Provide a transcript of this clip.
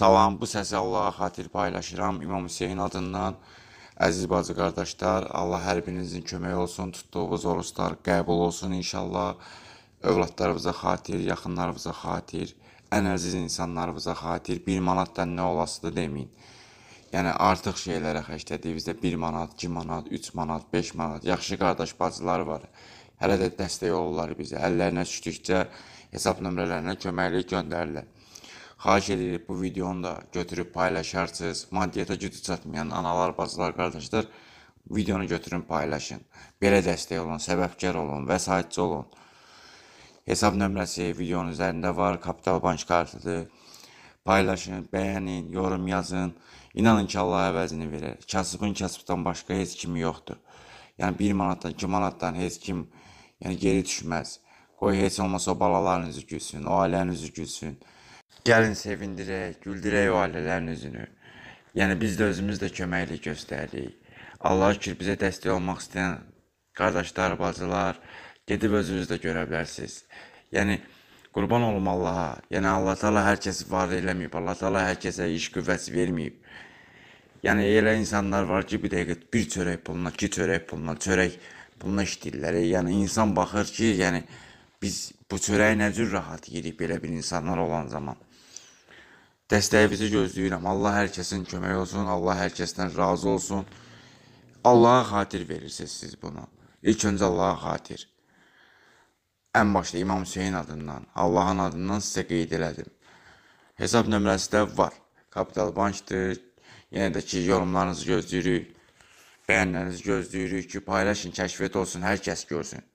Salam, bu səsi Allaha xatir paylaşıram İmam Hüseyin adından. Əziz bacı qardaşlar, Allah hər birinizin köməyi olsun, tutduğunuz oruçlar qəbul olsun inşallah. Övladlarımıza xatir, yaxınlarımıza xatir, ən əziz insanlarımıza xatir. 1 manatdan nə olasıdır deməyin. Yəni artıq şeylərə xərclədiyimizdə 1 manat, 2 manat, 3 manat, 5 manat yaxşı qardaş bacılar var. Hələ də dəstək olurlar bizə. Əllərinə düşdükcə hesab nömrələrinə köməklik göndərirlər. Xahiş edirik bu videonu da götürüb paylaşarsınız. Maddiyyata gücü çatmayan analar, bacılar, qardaşlar videonu götürün paylaşın. Belə dəstək olun, səbəbkar olun, vəsaitçi olun. Hesab nömrəsi videonun üzərində var, Kapital Bank kartıdır. Paylaşın, bəyənin, yorum yazın. İnanın ki, Allah əvəzini verər. Kasıbın kasıbdan başqa heç kimi yoxdur. Yəni 1 manatdan, 2 manatdan heç kim yəni geri düşməz. Qoy heç olmasa o balalarınızı gülsün, o ailənizi gülsün. Gəlin sevindirək, güldürək o ailələrin üzünü. Yəni biz də özümüz də köməklik göstəririk. Allaha şükür bizə dəstək olmaq istəyən qardaşlar, bacılar gedib özünüz də görə bilərsiniz. Yəni qurban olum Allaha. Yəni Allah Taala hər kəsi var eləməyib. Allah Taala hər kəsə iş qüvvəsi verməyib. Yəni elə insanlar var ki, bir dəqiqə bir çörək puluna, iki çörək puluna, çörək puluna işləyirlər. Yəni insan baxır ki, yəni biz bu çörəyi nə cür rahat yeyirik belə bir insanlar olan zaman. Dəstəyinizi gözləyirəm. Allah hər kəsin kömək olsun. Allah hər kəsdən razı olsun. Allaha xatir verirsiniz siz bunu. İlk öncə Allaha xatir. Ən başda İmam Hüseyin adından, Allahın adından sizə qeyd elədim. Hesab nömrəsi də var. Kapital Bankdır. Yenə də ki, yorumlarınızı gözləyirik. Bəyənlərinizi gözləyirik ki, paylaşın, kəşf et olsun, hər kəs görsün.